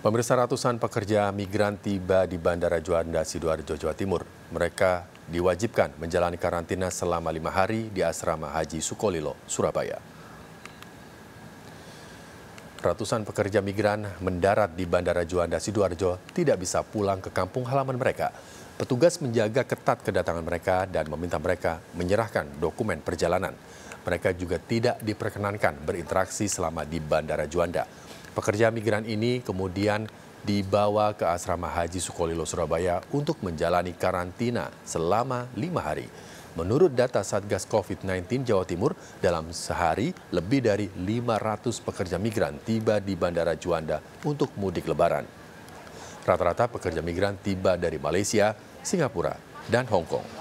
Pemirsa ratusan pekerja migran tiba di Bandara Juanda, Sidoarjo, Jawa Timur. Mereka diwajibkan menjalani karantina selama lima hari di Asrama Haji Sukolilo, Surabaya. Ratusan pekerja migran mendarat di Bandara Juanda, Sidoarjo tidak bisa pulang ke kampung halaman mereka. Petugas menjaga ketat kedatangan mereka dan meminta mereka menyerahkan dokumen perjalanan. Mereka juga tidak diperkenankan berinteraksi selama di Bandara Juanda. Pekerja migran ini kemudian dibawa ke asrama Haji Sukolilo Surabaya untuk menjalani karantina selama lima hari. Menurut data Satgas COVID-19 Jawa Timur, dalam sehari lebih dari 500 pekerja migran tiba di Bandara Juanda untuk mudik lebaran. Rata-rata pekerja migran tiba dari Malaysia, Singapura, dan Hong Kong.